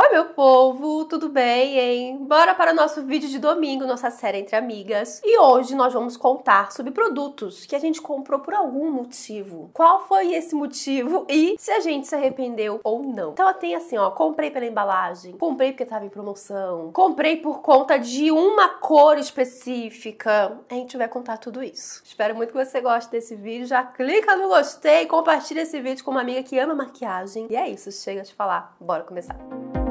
Oi, meu povo, tudo bem, hein? Bora para o nosso vídeo de domingo, nossa série entre amigas. E hoje nós vamos contar sobre produtos que a gente comprou por algum motivo. Qual foi esse motivo e se a gente se arrependeu ou não. Então tem assim, ó, comprei pela embalagem, comprei porque tava em promoção, comprei por conta de uma cor específica. A gente vai contar tudo isso. Espero muito que você goste desse vídeo. Já clica no gostei, compartilha esse vídeo com uma amiga que ama maquiagem. E é isso, chega de falar. Bora começar. Música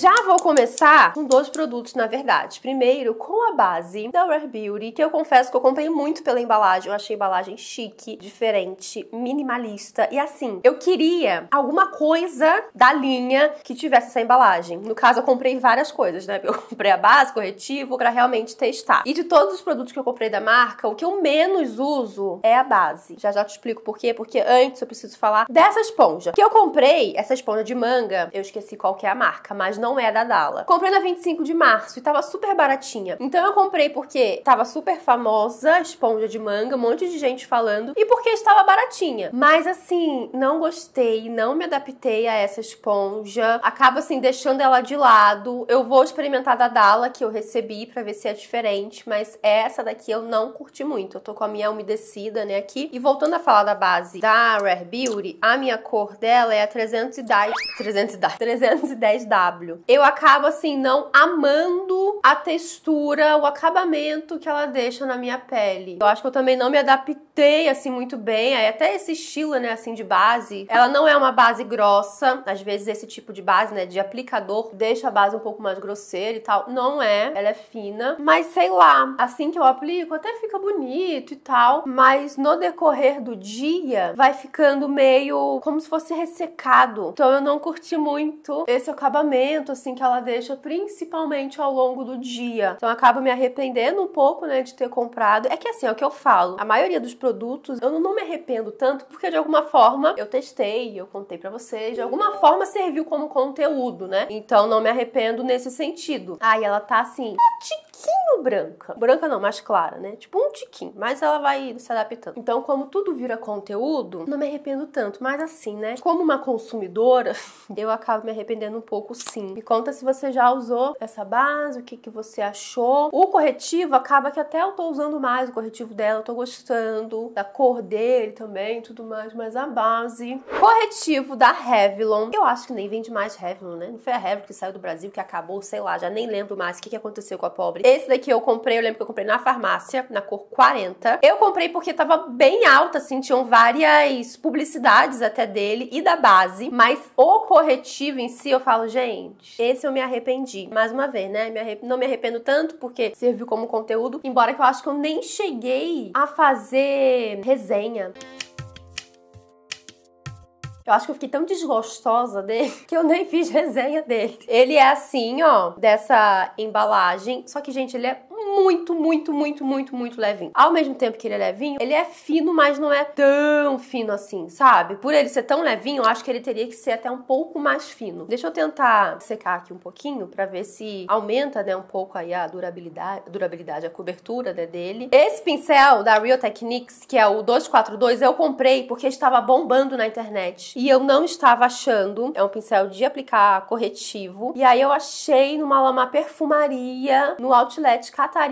Já vou começar com dois produtos, na verdade. Primeiro, com a base da Rare Beauty, que eu confesso que eu comprei muito pela embalagem. Eu achei a embalagem chique, diferente, minimalista. E assim, eu queria alguma coisa da linha que tivesse essa embalagem. No caso, eu comprei várias coisas, né? Eu comprei a base, corretivo, para realmente testar. E de todos os produtos que eu comprei da marca, o que eu menos uso é a base. Já já te explico por quê, porque antes eu preciso falar dessa esponja. Que eu comprei, essa esponja de manga, eu esqueci qual que é a marca, mas mas não é da Dala. Comprei na 25 de março e tava super baratinha. Então eu comprei porque tava super famosa, esponja de manga, um monte de gente falando, e porque estava baratinha. Mas assim, não gostei, não me adaptei a essa esponja. Acaba assim deixando ela de lado. Eu vou experimentar da Dala que eu recebi para ver se é diferente, mas essa daqui eu não curti muito. Eu tô com a minha umedecida, né, aqui. E voltando a falar da base da Rare Beauty, a minha cor dela é a 310 310 310W. Eu acabo assim não amando a textura, o acabamento que ela deixa na minha pele. Eu acho que eu também não me adaptei assim muito bem, aí até esse estilo, né, assim de base. Ela não é uma base grossa, às vezes esse tipo de base, né, de aplicador deixa a base um pouco mais grosseira e tal. Não é, ela é fina, mas sei lá, assim que eu aplico até fica bonito e tal, mas no decorrer do dia vai ficando meio como se fosse ressecado. Então eu não curti muito esse acabamento assim que ela deixa principalmente ao longo do dia. Então acabo me arrependendo um pouco, né, de ter comprado. É que assim, é o que eu falo. A maioria dos produtos eu não me arrependo tanto porque de alguma forma eu testei, eu contei para vocês, de alguma forma serviu como conteúdo, né? Então não me arrependo nesse sentido. Aí ela tá assim, tiquinho branca. Branca não, mais clara, né? Tipo um tiquinho, mas ela vai se adaptando. Então, como tudo vira conteúdo, não me arrependo tanto, mas assim, né? Como uma consumidora, eu acabo me arrependendo um pouco sim. Me conta se você já usou essa base, o que, que você achou. O corretivo acaba que até eu tô usando mais o corretivo dela, eu tô gostando da cor dele também, tudo mais, mas a base. Corretivo da Revlon. Eu acho que nem vende mais Revlon, né? Não foi a Revlon que saiu do Brasil, que acabou, sei lá, já nem lembro mais o que, que aconteceu com a pobre. Esse daqui eu comprei, eu lembro que eu comprei na farmácia, na cor 40. Eu comprei porque tava bem alta, assim, tinham várias publicidades até dele e da base, mas o corretivo em si eu falo, gente, esse eu me arrependi. Mais uma vez, né? Me arrep... Não me arrependo tanto porque serviu como conteúdo, embora que eu acho que eu nem cheguei a fazer resenha. Eu acho que eu fiquei tão desgostosa dele que eu nem fiz resenha dele. Ele é assim, ó, dessa embalagem. Só que, gente, ele é muito, muito, muito, muito, muito levinho. Ao mesmo tempo que ele é levinho, ele é fino, mas não é tão fino assim, sabe? Por ele ser tão levinho, eu acho que ele teria que ser até um pouco mais fino. Deixa eu tentar secar aqui um pouquinho para ver se aumenta, né, um pouco aí a durabilidade, a durabilidade, a cobertura né, dele. Esse pincel da Real Techniques, que é o 242, eu comprei porque estava bombando na internet e eu não estava achando. É um pincel de aplicar corretivo. E aí eu achei numa lama perfumaria no outlet Catarina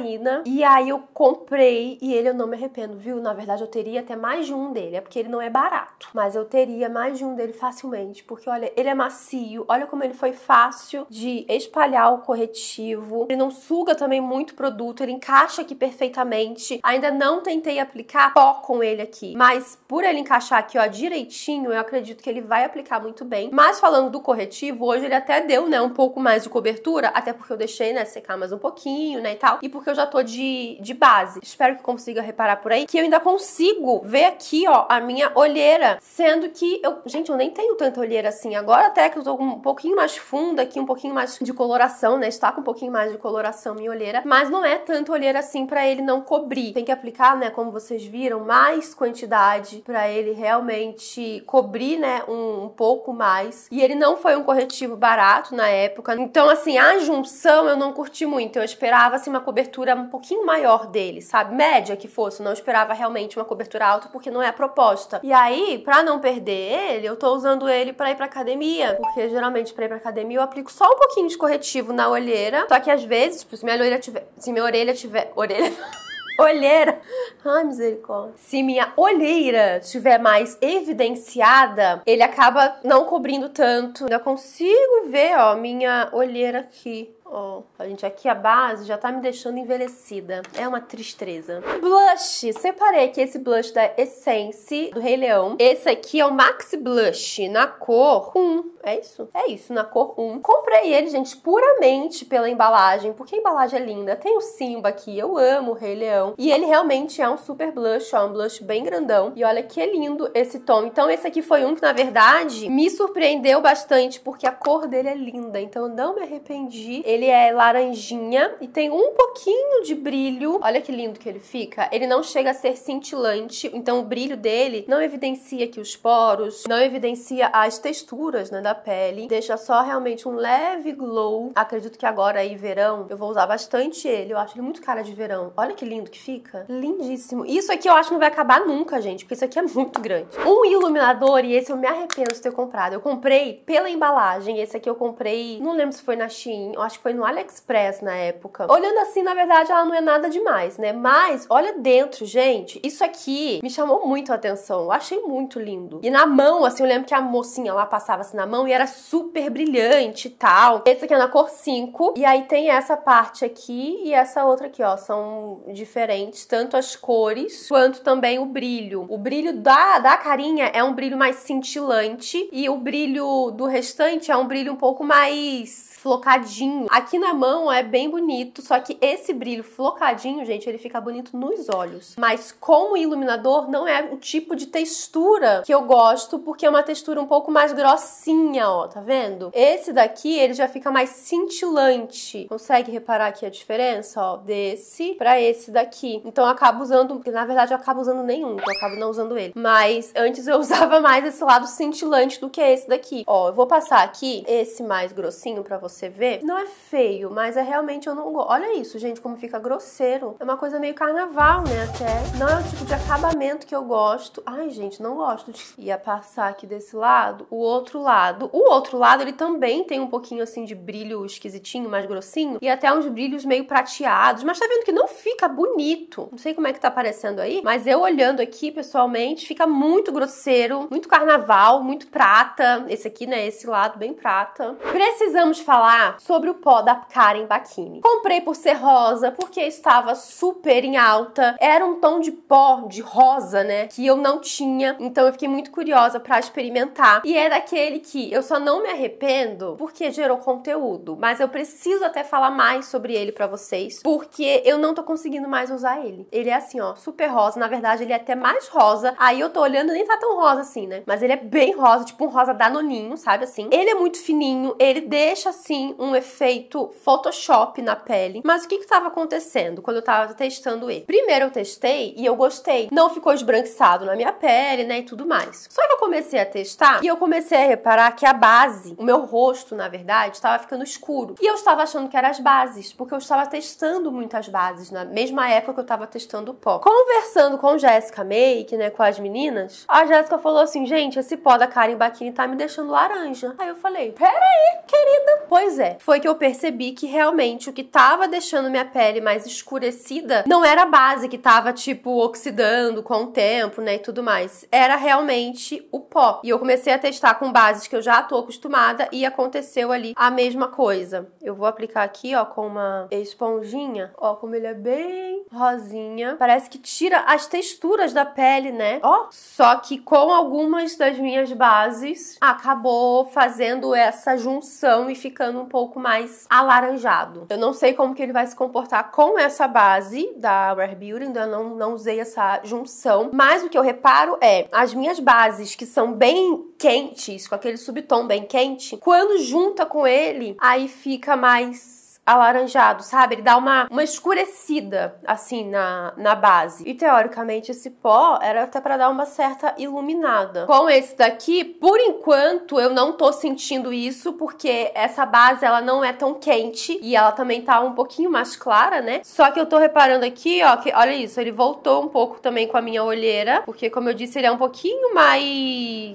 e aí eu comprei e ele eu não me arrependo, viu? Na verdade, eu teria até mais de um dele. É porque ele não é barato. Mas eu teria mais de um dele facilmente. Porque, olha, ele é macio. Olha como ele foi fácil de espalhar o corretivo. Ele não suga também muito produto. Ele encaixa aqui perfeitamente. Ainda não tentei aplicar pó com ele aqui. Mas por ele encaixar aqui, ó, direitinho, eu acredito que ele vai aplicar muito bem. Mas falando do corretivo, hoje ele até deu, né, um pouco mais de cobertura. Até porque eu deixei, né, secar mais um pouquinho, né, e tal. E porque porque eu já tô de, de base. Espero que consiga reparar por aí, que eu ainda consigo ver aqui, ó, a minha olheira. Sendo que eu... Gente, eu nem tenho tanta olheira assim. Agora até que eu tô um pouquinho mais funda aqui, um pouquinho mais de coloração, né? Está com um pouquinho mais de coloração minha olheira. Mas não é tanto olheira assim pra ele não cobrir. Tem que aplicar, né, como vocês viram, mais quantidade pra ele realmente cobrir, né, um, um pouco mais. E ele não foi um corretivo barato na época. Então, assim, a junção eu não curti muito. Eu esperava, assim, uma cobertura cobertura um pouquinho maior dele, sabe? Média que fosse, não esperava realmente uma cobertura alta porque não é a proposta. E aí, para não perder ele, eu tô usando ele para ir pra academia, porque geralmente para ir pra academia eu aplico só um pouquinho de corretivo na olheira, só que às vezes, tipo, se minha orelha tiver, se minha orelha tiver, orelha olheira. Ai, misericórdia. Se minha olheira estiver mais evidenciada, ele acaba não cobrindo tanto. Eu consigo ver, ó, minha olheira aqui ó, gente aqui a base já tá me deixando envelhecida. É uma tristeza. Blush. Separei aqui esse blush da Essence do Rei Leão. Esse aqui é o Maxi Blush na cor 1. É isso? É isso, na cor 1. Comprei ele, gente, puramente pela embalagem, porque a embalagem é linda. Tem o Simba aqui, eu amo o Rei Leão. E ele realmente é um super blush, ó, um blush bem grandão. E olha que lindo esse tom. Então esse aqui foi um que, na verdade, me surpreendeu bastante, porque a cor dele é linda. Então eu não me arrependi. Ele ele é laranjinha e tem um pouquinho de brilho. Olha que lindo que ele fica. Ele não chega a ser cintilante, então o brilho dele não evidencia aqui os poros, não evidencia as texturas né, da pele. Deixa só realmente um leve glow. Acredito que agora aí, verão, eu vou usar bastante ele. Eu acho ele muito cara de verão. Olha que lindo que fica. Lindíssimo. Isso aqui eu acho que não vai acabar nunca, gente, porque isso aqui é muito grande. Um iluminador, e esse eu me arrependo de ter comprado. Eu comprei pela embalagem. Esse aqui eu comprei, não lembro se foi na Shein, eu acho que foi no AliExpress na época. Olhando assim, na verdade, ela não é nada demais, né? Mas olha dentro, gente. Isso aqui me chamou muito a atenção. Eu achei muito lindo. E na mão, assim, eu lembro que a mocinha lá passava assim na mão e era super brilhante e tal. Esse aqui é na cor 5. E aí tem essa parte aqui e essa outra aqui, ó. São diferentes, tanto as cores quanto também o brilho. O brilho da, da carinha é um brilho mais cintilante e o brilho do restante é um brilho um pouco mais flocadinho. Aqui na mão é bem bonito, só que esse brilho flocadinho, gente, ele fica bonito nos olhos. Mas como iluminador, não é o tipo de textura que eu gosto, porque é uma textura um pouco mais grossinha, ó, tá vendo? Esse daqui, ele já fica mais cintilante. Consegue reparar aqui a diferença, ó, desse pra esse daqui. Então eu acabo usando, porque na verdade eu acabo usando nenhum, eu acabo não usando ele. Mas antes eu usava mais esse lado cintilante do que esse daqui. Ó, eu vou passar aqui esse mais grossinho pra você ver. Não é feio, mas é realmente eu não gosto. Olha isso, gente, como fica grosseiro. É uma coisa meio carnaval, né? Até. Não é o tipo de acabamento que eu gosto. Ai, gente, não gosto de. Ia passar aqui desse lado, o outro lado. O outro lado, ele também tem um pouquinho assim de brilho esquisitinho, mais grossinho. E até uns brilhos meio prateados. Mas tá vendo que não fica bonito. Não sei como é que tá aparecendo aí, mas eu olhando aqui pessoalmente, fica muito grosseiro, muito carnaval, muito prata. Esse aqui, né? Esse lado bem prata. Precisamos falar sobre o pó pó da Karen Bakini. Comprei por ser rosa, porque estava super em alta. Era um tom de pó de rosa, né, que eu não tinha, então eu fiquei muito curiosa para experimentar. E é daquele que eu só não me arrependo porque gerou conteúdo, mas eu preciso até falar mais sobre ele para vocês, porque eu não tô conseguindo mais usar ele. Ele é assim, ó, super rosa, na verdade ele é até mais rosa. Aí eu tô olhando, nem tá tão rosa assim, né? Mas ele é bem rosa, tipo um rosa danoninho, sabe assim? Ele é muito fininho, ele deixa assim um efeito feito Photoshop na pele. Mas o que estava acontecendo quando eu estava testando ele? Primeiro eu testei e eu gostei. Não ficou esbranquiçado na minha pele, né? E tudo mais. Só que eu comecei a testar e eu comecei a reparar que a base, o meu rosto, na verdade, estava ficando escuro. E eu estava achando que eram as bases, porque eu estava testando muitas bases na mesma época que eu estava testando o pó. Conversando com Jéssica Make, né? Com as meninas, a Jéssica falou assim: gente, esse pó da Karen Bakini tá me deixando laranja. Aí eu falei: peraí, querida. Pois é, foi que eu percebi percebi que realmente o que tava deixando minha pele mais escurecida não era a base que tava, tipo, oxidando com o tempo, né, e tudo mais. Era realmente o pó. E eu comecei a testar com bases que eu já tô acostumada e aconteceu ali a mesma coisa. Eu vou aplicar aqui, ó, com uma esponjinha. Ó, como ele é bem rosinha. Parece que tira as texturas da pele, né? Ó, oh, só que com algumas das minhas bases, acabou fazendo essa junção e ficando um pouco mais alaranjado. Eu não sei como que ele vai se comportar com essa base da Rare Beauty, ainda não, não usei essa junção. Mas o que eu reparo é, as minhas bases que são bem quentes, com aquele subtom bem quente, quando junta com ele, aí fica mais alaranjado, sabe? Ele dá uma, uma escurecida, assim, na, na base. E teoricamente esse pó era até para dar uma certa iluminada. Com esse daqui, por enquanto, eu não tô sentindo isso, porque essa base, ela não é tão quente e ela também tá um pouquinho mais clara, né? Só que eu tô reparando aqui, ó, que olha isso, ele voltou um pouco também com a minha olheira, porque como eu disse, ele é um pouquinho mais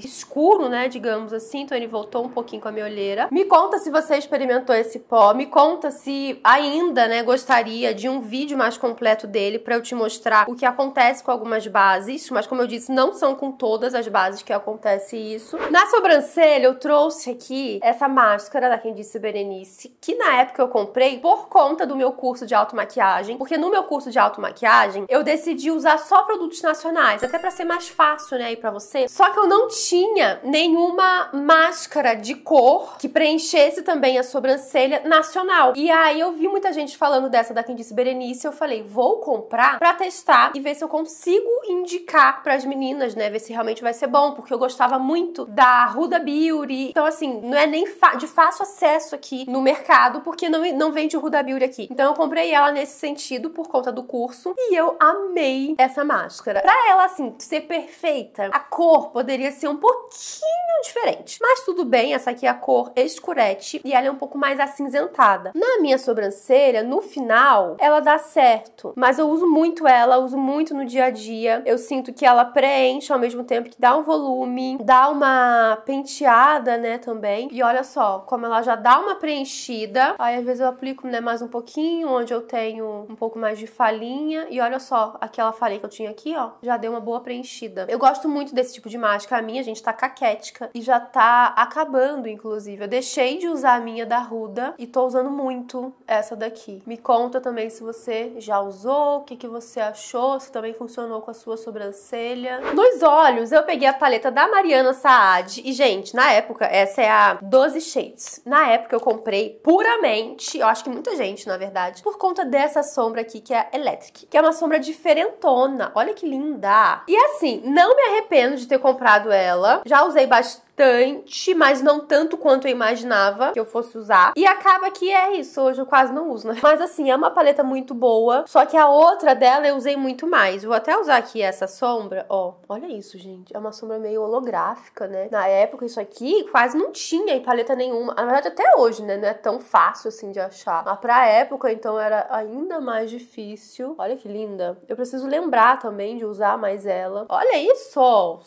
escuro, né, digamos assim, então ele voltou um pouquinho com a minha olheira. Me conta se você experimentou esse pó, me conta se ainda, né, gostaria de um vídeo mais completo dele para eu te mostrar o que acontece com algumas bases, mas como eu disse, não são com todas as bases que acontece isso. Na sobrancelha, eu trouxe aqui essa máscara da quem disse Berenice, que na época eu comprei por conta do meu curso de automaquiagem, porque no meu curso de automaquiagem eu decidi usar só produtos nacionais, até para ser mais fácil, né, aí para você. Só que eu não tinha nenhuma máscara de cor que preenchesse também a sobrancelha nacional. E e aí eu vi muita gente falando dessa da Candice Berenice, eu falei, vou comprar para testar e ver se eu consigo indicar para as meninas, né, ver se realmente vai ser bom, porque eu gostava muito da Ruda Beauty. Então assim, não é nem de fácil acesso aqui no mercado, porque não, não vende Ruda Beauty aqui. Então eu comprei ela nesse sentido por conta do curso e eu amei essa máscara. Para ela assim ser perfeita, a cor poderia ser um pouquinho diferente. Mas tudo bem, essa aqui é a cor escurete e ela é um pouco mais acinzentada. Na minha sobrancelha, no final, ela dá certo. Mas eu uso muito ela, uso muito no dia a dia. Eu sinto que ela preenche ao mesmo tempo que dá um volume, dá uma penteada, né, também. E olha só, como ela já dá uma preenchida, aí às vezes eu aplico, né, mais um pouquinho, onde eu tenho um pouco mais de falinha. E olha só, aquela falinha que eu tinha aqui, ó, já deu uma boa preenchida. Eu gosto muito desse tipo de máscara. A minha, gente, tá caquética e já tá acabando, inclusive. Eu deixei de usar a minha da Ruda e tô usando muito muito essa daqui. Me conta também se você já usou, o que, que você achou, se também funcionou com a sua sobrancelha. Nos olhos, eu peguei a paleta da Mariana Saad e, gente, na época, essa é a 12 Shades. Na época eu comprei puramente, eu acho que muita gente, na verdade, por conta dessa sombra aqui, que é a Electric, que é uma sombra diferentona. Olha que linda! E assim, não me arrependo de ter comprado ela. Já usei bastante bastante, mas não tanto quanto eu imaginava que eu fosse usar. E acaba que é isso, hoje eu quase não uso, né? Mas assim, é uma paleta muito boa, só que a outra dela eu usei muito mais. Vou até usar aqui essa sombra, ó. Olha isso, gente. É uma sombra meio holográfica, né? Na época isso aqui quase não tinha em paleta nenhuma. Na verdade até hoje, né? Não é tão fácil assim de achar. Mas pra época então era ainda mais difícil. Olha que linda. Eu preciso lembrar também de usar mais ela. Olha isso, ó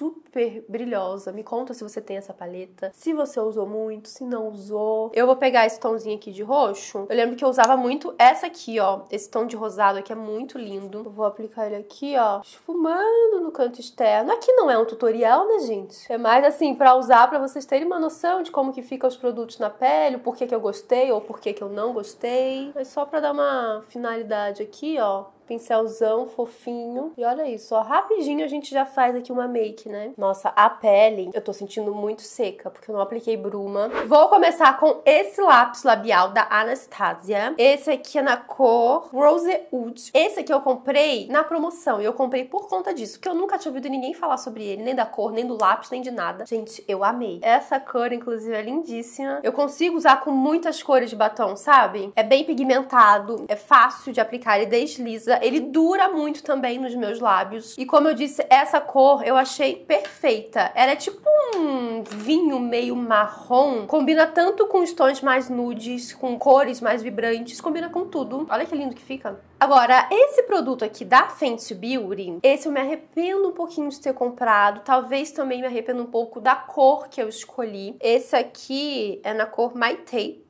super brilhosa. Me conta se você tem essa paleta, se você usou muito, se não usou. Eu vou pegar esse tomzinho aqui de roxo. Eu lembro que eu usava muito essa aqui, ó. Esse tom de rosado aqui é muito lindo. Eu vou aplicar ele aqui, ó, esfumando no canto externo. Aqui não é um tutorial, né, gente? É mais assim, pra usar, pra vocês terem uma noção de como que fica os produtos na pele, o porquê que eu gostei ou porquê que eu não gostei. É só pra dar uma finalidade aqui, ó pincelzão fofinho. E olha isso, ó, rapidinho a gente já faz aqui uma make, né? Nossa, a pele eu tô sentindo muito seca, porque eu não apliquei bruma. Vou começar com esse lápis labial da Anastasia. Esse aqui é na cor Rosewood. Esse aqui eu comprei na promoção, e eu comprei por conta disso, que eu nunca tinha ouvido ninguém falar sobre ele, nem da cor, nem do lápis, nem de nada. Gente, eu amei. Essa cor, inclusive, é lindíssima. Eu consigo usar com muitas cores de batom, sabe? É bem pigmentado, é fácil de aplicar, ele desliza, ele dura muito também nos meus lábios. E como eu disse, essa cor eu achei perfeita. Ela é tipo um vinho meio marrom. Combina tanto com os tons mais nudes, com cores mais vibrantes, combina com tudo. Olha que lindo que fica. Agora, esse produto aqui da Fenty Beauty, esse eu me arrependo um pouquinho de ter comprado. Talvez também me arrependo um pouco da cor que eu escolhi. Esse aqui é na cor My Tape,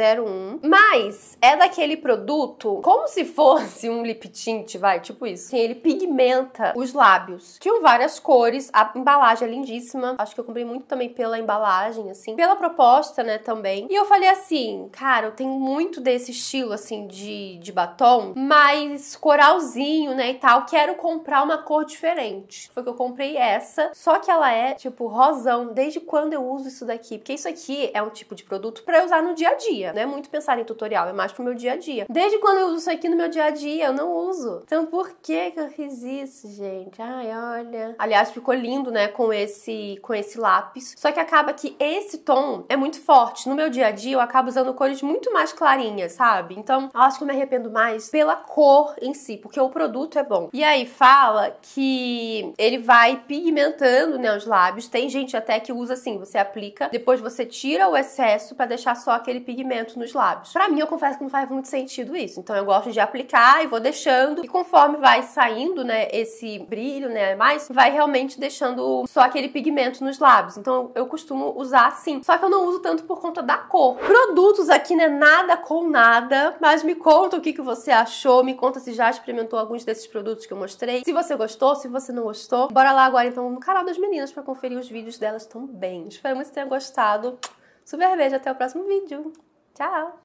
01. Mas é daquele produto como se fosse um lip tint, vai, tipo isso. Assim, ele pigmenta os lábios. Tinham várias cores, a embalagem é lindíssima. Acho que eu comprei muito também pela embalagem, assim, pela proposta, né, também. E eu falei assim, cara, eu tenho muito desse estilo, assim, de, de batom, mas coralzinho, né, e tal. Quero comprar uma cor diferente. Foi que eu comprei essa, só que ela é, tipo, rosão. Desde quando eu uso isso daqui? Porque isso aqui é um tipo de produto para usar no dia a dia. Não é muito pensar em tutorial, é mais pro meu dia a dia. Desde quando eu uso isso aqui no meu dia a dia, eu não uso. Então por que que eu fiz isso, gente? Ai, olha. Aliás, ficou lindo, né, com esse com esse lápis. Só que acaba que esse tom é muito forte. No meu dia a dia, eu acabo usando cores muito mais clarinhas, sabe? Então, eu acho que eu me arrependo mais pela cor em si, porque o produto é bom. E aí fala que ele vai pigmentando, né, os lábios. Tem gente até que usa assim, você aplica, depois você tira o excesso para deixar só aquele pigmento nos lábios. Para mim, eu confesso que não faz muito sentido isso. Então eu gosto de aplicar e vou deixando. E conforme vai saindo, né, esse brilho, né, mais, vai realmente deixando só aquele pigmento nos lábios. Então eu costumo usar assim. Só que eu não uso tanto por conta da cor. Produtos aqui, né, nada com nada. Mas me conta o que, que você achou. Me conta se já experimentou alguns desses produtos que eu mostrei. Se você gostou, se você não gostou. Bora lá agora, então, no canal das meninas para conferir os vídeos delas também. Espero que você tenha gostado. Super beijo, até o próximo vídeo. Tchau!